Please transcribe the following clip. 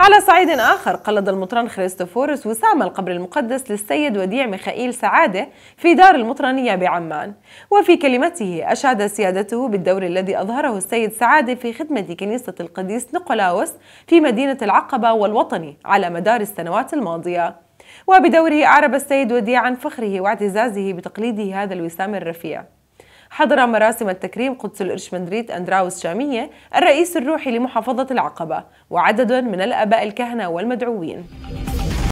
على صعيد آخر قلد المطران خريستوفورس وسام القبر المقدس للسيد وديع ميخائيل سعادة في دار المطرانية بعمان وفي كلمته أشاد سيادته بالدور الذي أظهره السيد سعادة في خدمة كنيسة القديس نيقولاوس في مدينة العقبة والوطني على مدار السنوات الماضية وبدوره أعرب السيد وديع عن فخره واعتزازه بتقليده هذا الوسام الرفيع حضر مراسم التكريم قدس الإرشمندريت أندراوس شامية الرئيس الروحي لمحافظة العقبة وعدد من الأباء الكهنة والمدعوين